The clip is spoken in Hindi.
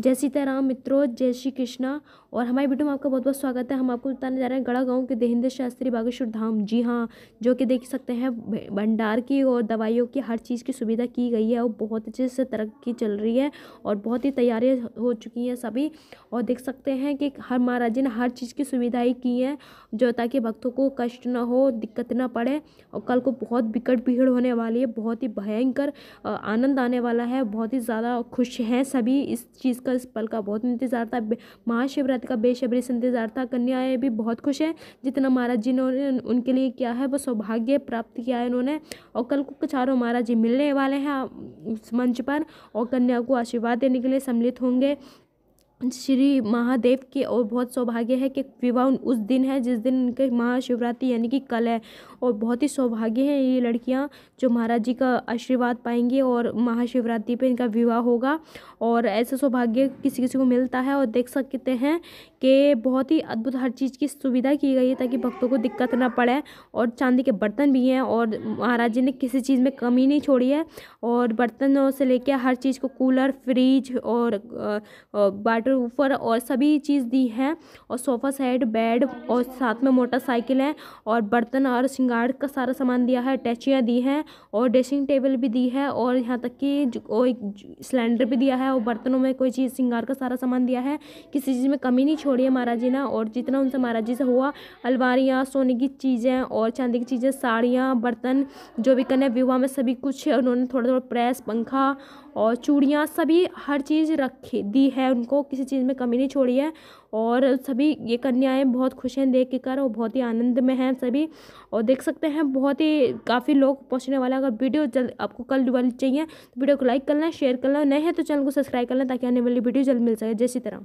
जय सीताराम मित्रों जय श्री कृष्णा और हमारे वीडियो में आपका बहुत बहुत स्वागत है हम आपको बताने जा रहे हैं गढ़ा गांव के देहेंद्र शास्त्री बागेश्वर धाम जी हाँ जो कि देख सकते हैं भंडार की और दवाइयों की हर चीज़ की सुविधा की गई है और बहुत अच्छे से तरक्की चल रही है और बहुत ही तैयारियाँ हो चुकी हैं सभी और देख सकते हैं कि हर महाराज जी ने हर चीज़ की सुविधाएँ की हैं जो ताकि भक्तों को कष्ट ना हो दिक्कत ना पड़े और कल को बहुत बिकट भीड़ होने वाली है बहुत ही भयंकर आनंद आने वाला है बहुत ही ज़्यादा खुश हैं सभी इस चीज़ इसका इस पल का बहुत इंतजार था महाशिवरात्रि का बेशबरी से इंतजार था कन्याएं भी बहुत खुश हैं जितना महाराज जी ने उनके लिए किया है वो सौभाग्य प्राप्त किया है उन्होंने और कल को चारों महाराज जी मिलने वाले हैं मंच पर और कन्या को आशीर्वाद देने के लिए सम्मिलित होंगे श्री महादेव के और बहुत सौभाग्य है कि विवाह उस दिन है जिस दिन उनके महाशिवरात्रि यानी कि कल है और बहुत ही सौभाग्य है ये लड़कियां जो महाराज जी का आशीर्वाद पाएंगी और महाशिवरात्रि पे इनका विवाह होगा और ऐसा सौभाग्य किसी किसी को मिलता है और देख सकते हैं कि बहुत ही अद्भुत हर चीज़ की सुविधा की गई है ताकि भक्तों को दिक्कत ना पड़े और चांदी के बर्तन भी हैं और महाराज जी ने किसी चीज़ में कमी नहीं छोड़ी है और बर्तनों से लेकर हर चीज़ को कूलर फ्रिज और बाटर ऊपर और सभी चीज़ दी है और सोफ़ा सेट बेड और साथ में मोटरसाइकिल है और बर्तन और श्रृंगार का सारा सामान दिया है अटैचियाँ दी हैं और ड्रेसिंग टेबल भी दी है और यहाँ तक कि सिलेंडर भी दिया है और बर्तनों में कोई चीज़ श्रृंगार का सारा सामान दिया है किसी चीज़ में कमी नहीं छोड़ी है महाराज जी ने और जितना उनसे महाराज जी से हुआ अलवारियाँ सोने की चीज़ें और चांदी की चीज़ें साड़ियाँ बर्तन जो भी करने विवाह में सभी कुछ उन्होंने थोड़ा थोड़ा प्रेस पंखा और चूड़ियाँ सभी हर चीज़ रखी दी है उनको किसी किसी चीज़ में कमी नहीं छोड़ी है और सभी ये कन्याएं बहुत खुश हैं देख के कर और बहुत ही आनंद में हैं सभी और देख सकते हैं बहुत ही काफ़ी लोग पहुँचने वाला अगर वीडियो जल्द आपको कल वाली चाहिए तो वीडियो को लाइक करना शेयर करना नए हैं तो चैनल को सब्सक्राइब करना ताकि आने वाली वीडियो जल्द मिल सके जैसी तरह